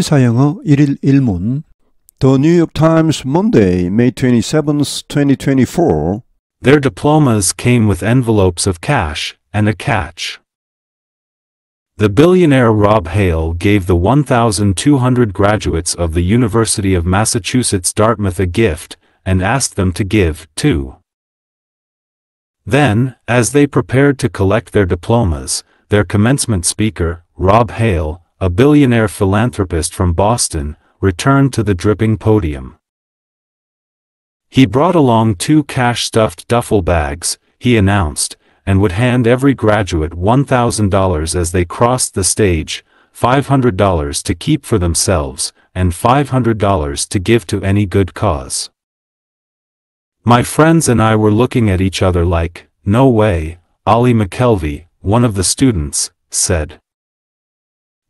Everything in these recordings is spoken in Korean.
시사영어 1일 1문 The New York Times Monday, May 27, 2024 Their diplomas came with envelopes of cash, and a catch. The billionaire Rob Hale gave the 1,200 graduates of the University of Massachusetts Dartmouth a gift, and asked them to give, too. Then, as they prepared to collect their diplomas, their commencement speaker, Rob Hale, a billionaire philanthropist from Boston, returned to the dripping podium. He brought along two cash-stuffed duffel bags, he announced, and would hand every graduate $1,000 as they crossed the stage, $500 to keep for themselves, and $500 to give to any good cause. My friends and I were looking at each other like, no way, Ollie McKelvey, one of the students, said.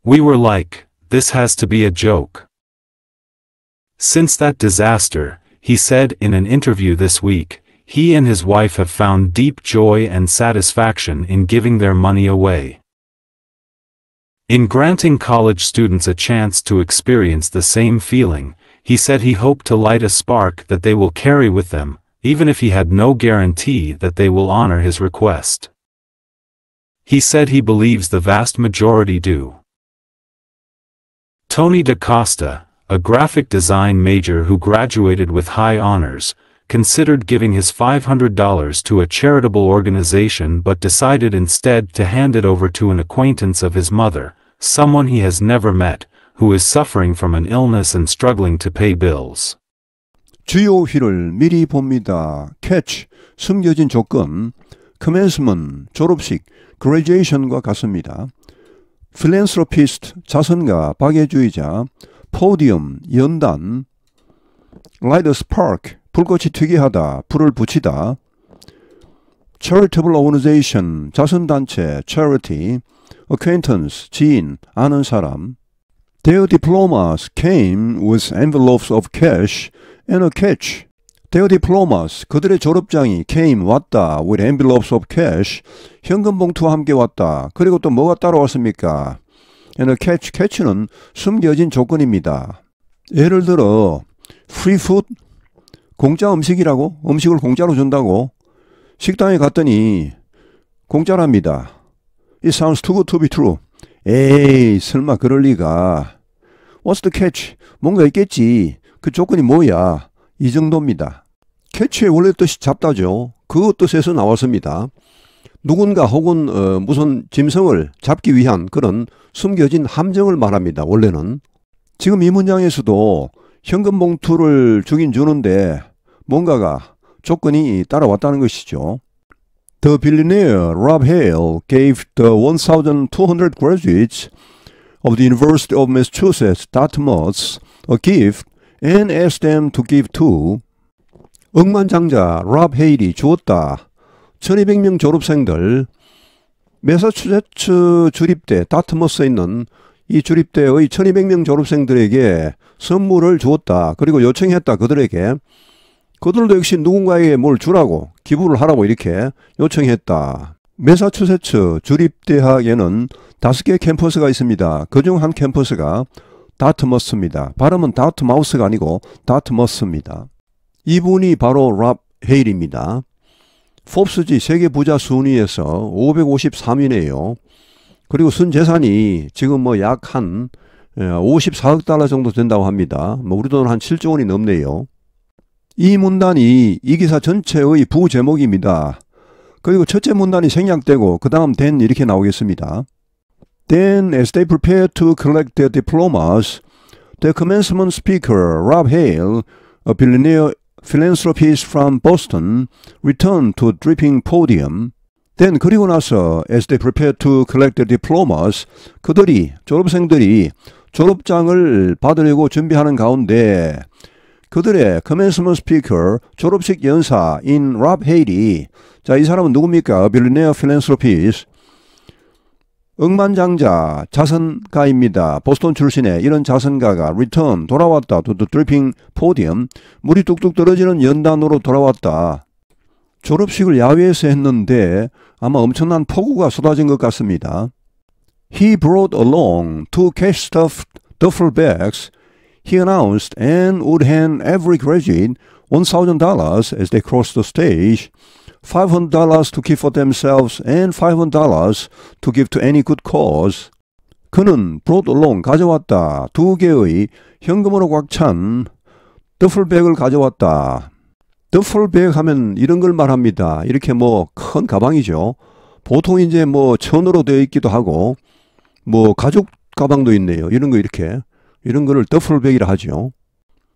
We were like, this has to be a joke. Since that disaster, he said in an interview this week, he and his wife have found deep joy and satisfaction in giving their money away. In granting college students a chance to experience the same feeling, he said he hoped to light a spark that they will carry with them, even if he had no guarantee that they will honor his request. He said he believes the vast majority do. Tony DaCosta, a graphic design major who graduated with high honors, considered giving his $500 to a charitable organization but decided instead to hand it over to an acquaintance of his mother, someone he has never met, who is suffering from an illness and struggling to pay bills. 주요 휘를 미리 봅니다. Catch 숨겨진 조건, commencement, 졸업식, graduation과 같습니다. 필랜스로피스트, 자선가, 박애주의자, 포디움, 연단, 라이더 i 파크 불꽃이 특이하다, 불을 붙이다, charitable organization, 자선단체, charity, acquaintance, 지인, 아는 사람. Their diplomas came with envelopes of cash and a catch Their diplomas, 그들의 졸업장이 came, 왔다, with envelopes of cash, 현금 봉투와 함께 왔다. 그리고 또 뭐가 따라왔습니까? and catch, catch는 숨겨진 조건입니다. 예를 들어, free food, 공짜 음식이라고? 음식을 공짜로 준다고? 식당에 갔더니 공짜랍니다. It sounds too good to be true. 에이, 설마 그럴 리가. What's the catch? 뭔가 있겠지. 그 조건이 뭐야? 이 정도입니다. 캐치의 원래 뜻이 잡다죠. 그 뜻에서 나왔습니다. 누군가 혹은 어, 무슨 짐승을 잡기 위한 그런 숨겨진 함정을 말합니다. 원래는 지금 이 문장에서도 현금 봉투를 주긴 주는데 뭔가가 조건이 따라왔다는 것이죠. The billionaire Rob Hale gave the 1,200 graduates of the University of Massachusetts Dartmouth a gift and asked them to give to 억만장자 랍 헤일이 주었다. 1200명 졸업생들 메사추세츠 주립대 다트머스에 있는 이 주립대의 1200명 졸업생들에게 선물을 주었다. 그리고 요청했다. 그들에게 그들도 역시 누군가에게 뭘 주라고 기부를 하라고 이렇게 요청했다. 메사추세츠 주립대학에는 다섯 개 캠퍼스가 있습니다. 그중 한 캠퍼스가 다트머스입니다. 발음은 다트마우스가 아니고 다트머스입니다. 이분이 바로 랍 헤일입니다. 폼스지 세계 부자 순위에서 553위네요. 그리고 순재산이 지금 뭐 약 한 54억 예, 달러 정도 된다고 합니다. 뭐 우리 돈은한 7조 원이 넘네요. 이 문단이 이 기사 전체의 부제목입니다. 그리고 첫째 문단이 생략되고 그 다음 된 이렇게 나오겠습니다. Then, as they prepared to collect their diplomas, the commencement speaker, Rob Hale, a billionaire philanthropist from Boston, returned to dripping podium. Then 그리고 나서 as they prepared to collect their diplomas, 그들이 졸업생들이 졸업장을 받으려고 준비하는 가운데 그들의 commencement speaker 졸업식 연사인 랍 헤일이 자 이 사람은 누굽니까? 빌리네어 필랜스로피스 억만장자 자선가입니다. 보스턴 출신의 이런 자선가가 리턴 돌아왔다. 또 드리핑 포디엄 물이 뚝뚝 떨어지는 연단으로 돌아왔다. 졸업식을 야외에서 했는데 아마 엄청난 폭우가 쏟아진 것 같습니다. He brought along two cash stuffed duffel bags. He announced and would hand every graduate $1,000 as they crossed the stage. $500 to give for themselves and $500 to give to any good cause. 그는 brought along 가져왔다. 두 개의 현금으로 꽉 찬 더플백을 가져왔다. 더플백 하면 이런 걸 말합니다. 이렇게 뭐 큰 가방이죠. 보통 이제 뭐 천으로 되어 있기도 하고 뭐 가죽 가방도 있네요. 이런 거 이렇게 이런 거를 더플백이라 하죠.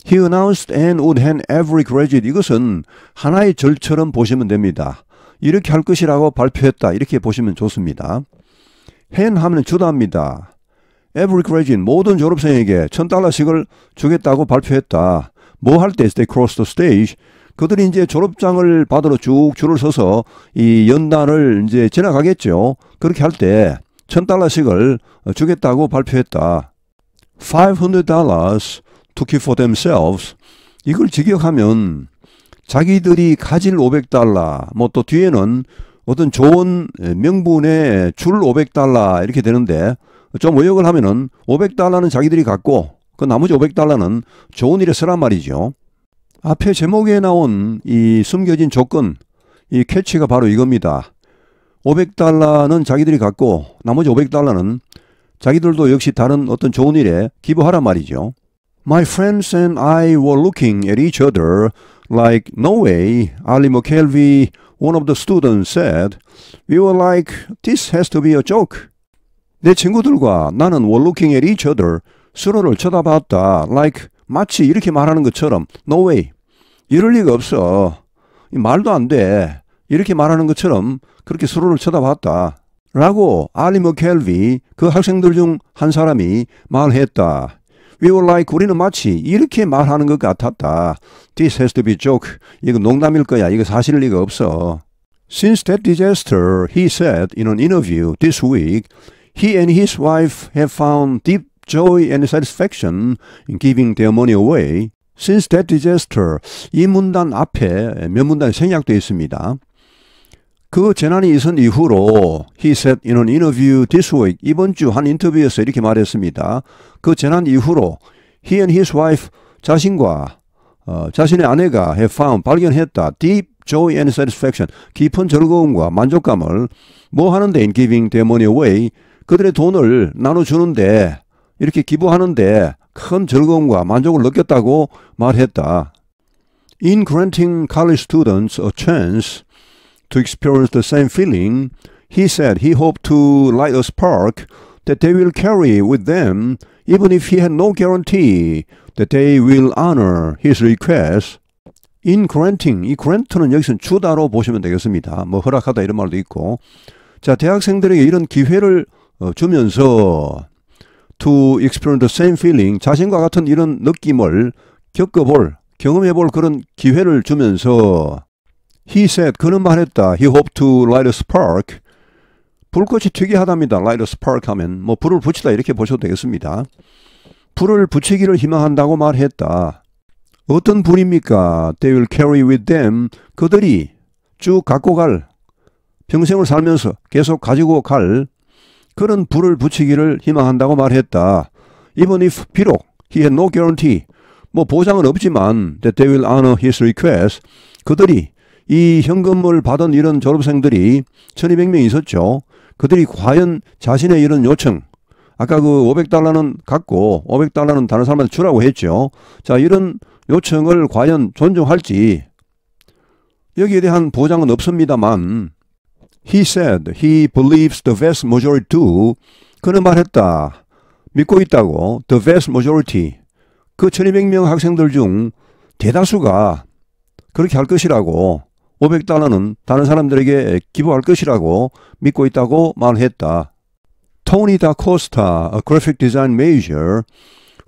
He announced and would hand every graduate. 이것은 하나의 절처럼 보시면 됩니다. 이렇게 할 것이라고 발표했다. 이렇게 보시면 좋습니다. hand 하면 주다합니다 every graduate 모든 졸업생에게 천 달러씩을 주겠다고 발표했다. 뭐 할때 they cross the stage 그들이 이제 졸업장을 받으러 쭉 줄을 서서 이 연단을 이제 지나가겠죠. 그렇게 할 때 천 달러씩을 주겠다고 발표했다. 500 dollars to keep for themselves. 이걸 직역하면 자기들이 가질 500달러, 뭐 또 뒤에는 어떤 좋은 명분에 줄 500달러 이렇게 되는데 좀 의역을 하면은 500달러는 자기들이 갖고 그 나머지 500달러는 좋은 일에 쓰란 말이죠. 앞에 제목에 나온 이 숨겨진 조건, 이 캐치가 바로 이겁니다. 500달러는 자기들이 갖고 나머지 500달러는 자기들도 역시 다른 어떤 좋은 일에 기부하란 말이죠. My friends and I were looking at each other like, no way, Ali m u k e l v i one of the students said. We were like, this has to be a joke. 내 친구들과 나는 were looking at each other. 서로를 쳐다봤다. like, 마치 이렇게 말하는 것처럼, no way. 이럴 리가 없어. 말도 안 돼. 이렇게 말하는 것처럼 그렇게 서로를 쳐다봤다. 라고 알리 머켈비 그 학생들 중 한 사람이 말했다. We were like 우리는 마치 이렇게 말하는 것 같았다. This has to be joke. 이거 농담일 거야. 이거 사실일 리가 없어. Since that disaster, he said in an interview this week, he and his wife have found deep joy and satisfaction in giving their money away. Since that disaster, 이 문단 앞에 몇 문단이 생략되어 있습니다. 그 재난이 있은 이후로 he said in an interview this week 이번 주 한 인터뷰에서 이렇게 말했습니다. 그 재난 이후로 he and his wife 자신과 어, 자신의 아내가 have found 발견했다. deep joy and satisfaction 깊은 즐거움과 만족감을 뭐 하는데 in giving their money away 그들의 돈을 나눠주는데 이렇게 기부하는데 큰 즐거움과 만족을 느꼈다고 말했다. In granting college students a chance to experience the same feeling, he said he hoped to light a spark that they will carry with them, even if he had no guarantee that they will honor his request. In granting, 이 grant는 여기서 주다로 보시면 되겠습니다. 뭐 허락하다 이런 말도 있고. 자, 대학생들에게 이런 기회를 주면서 to experience the same feeling, 자신과 같은 이런 느낌을 겪어볼, 경험해볼 그런 기회를 주면서 He said 그는 말했다. He hoped to light a spark. 불꽃이 특이하답니다. light a spark 하면 뭐 불을 붙이다 이렇게 보셔도 되겠습니다. 불을 붙이기를 희망한다고 말했다. 어떤 불입니까? They will carry with them. 그들이 쭉 갖고 갈 평생을 살면서 계속 가지고 갈 그런 불을 붙이기를 희망한다고 말했다. Even if 비록 he had no guarantee 뭐 보장은 없지만 that they will honor his request 그들이 이 현금을 받은 이런 졸업생들이 1200명 있었죠. 그들이 과연 자신의 이런 요청, 아까 그 500달러는 갖고 500달러는 다른 사람한테 주라고 했죠. 자, 이런 요청을 과연 존중할지 여기에 대한 보장은 없습니다만 he said he believes the vast majority do 그는 말했다. 믿고 있다고 the vast majority 그 1200명 학생들 중 대다수가 그렇게 할 것이라고 500달러는 다른 사람들에게 기부할 것이라고 믿고 있다고 말했다. Tony Da a graphic design major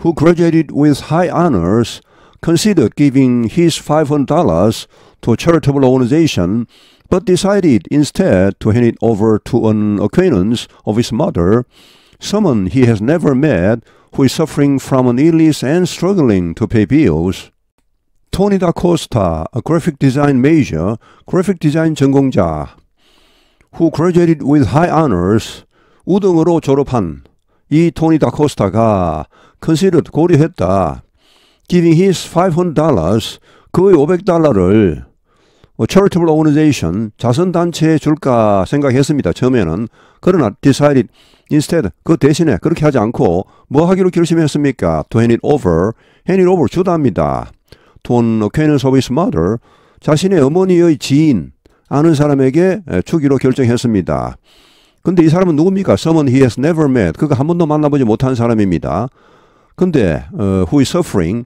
who graduated with high honors, considered giving his $500 to a charitable organization but decided instead to hand it over to an acquaintance of his mother, someone he has never met who is suffering from an illness and struggling to pay bills. 토니 다코스타, a graphic design major, graphic design 전공자, who graduated with high honors, 우등으로 졸업한 이 토니 다코스타가 considered 고려했다. giving his $500, 그의 500달러를 charitable organization, 자선단체에 줄까 생각했습니다. 처음에는. 그러나 decided instead, 그 대신에 그렇게 하지 않고 뭐 하기로 결심했습니까? to hand it over, hand it over 주답니다. o 케 o c 서비스 마 o n 자신의 어머니의 지인 아는 사람에게 주기로 결정했습니다. 근데 이 사람은 누굽니까? Someone he has never met. 그가 한 번도 만나보지 못한 사람입니다. 근데 어, who is suffering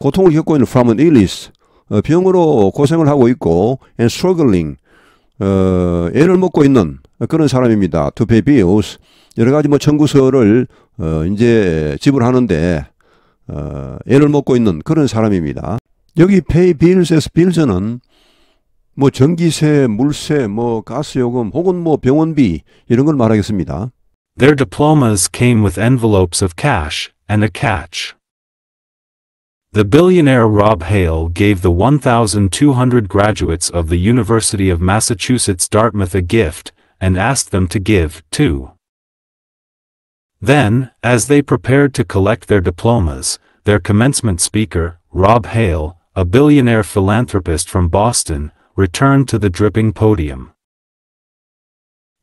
고통을 겪고 있는 from an illness 어, 병으로 고생을 하고 있고 and struggling 어, 애를 먹고 있는 그런 사람입니다. To pay bills 여러 가지 뭐 청구서를 어, 이제 지불하는데 어, 애를 먹고 있는 그런 사람입니다. 여기 페이 빌저는 뭐 전기세, 물세, 뭐 가스요금 혹은 뭐 병원비 이런 걸 말하겠습니다. Their diplomas came with envelopes of cash and a catch. The billionaire Rob Hale gave the 1,200 graduates of the University of Massachusetts Dartmouth a gift and asked them to give, too. Then, as they prepared to collect their diplomas, their commencement speaker, Rob Hale, a billionaire philanthropist from Boston, returned to the dripping podium.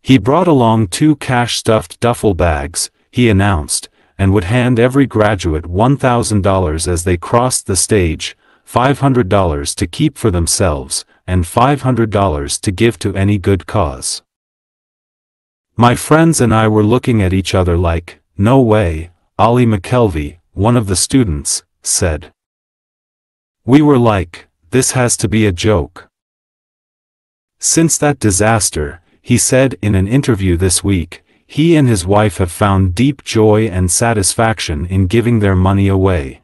He brought along two cash-stuffed duffel bags, he announced, and would hand every graduate $1,000 as they crossed the stage, $500 to keep for themselves, and $500 to give to any good cause. My friends and I were looking at each other like, no way, Ollie McKelvey, one of the students, said. We were like, this has to be a joke. Since that disaster, he said in an interview this week, he and his wife have found deep joy and satisfaction in giving their money away.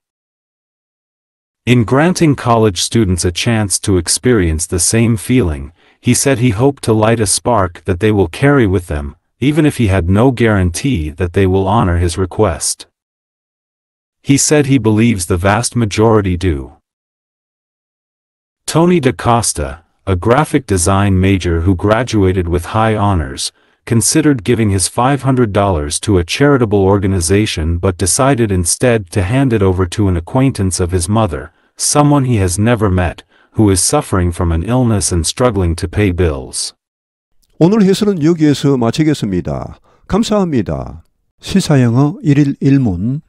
In granting college students a chance to experience the same feeling, he said he hoped to light a spark that they will carry with them, even if he had no guarantee that they will honor his request. He said he believes the vast majority do. Tony DaCosta, a graphic design major who graduated with high honors, considered giving his $500 to a charitable organization but decided instead to hand it over to an acquaintance of his mother, someone he has never met, who is suffering from an illness and struggling to pay bills. 오늘 해설은 여기에서 마치겠습니다. 감사합니다. 시사영어 1일 1문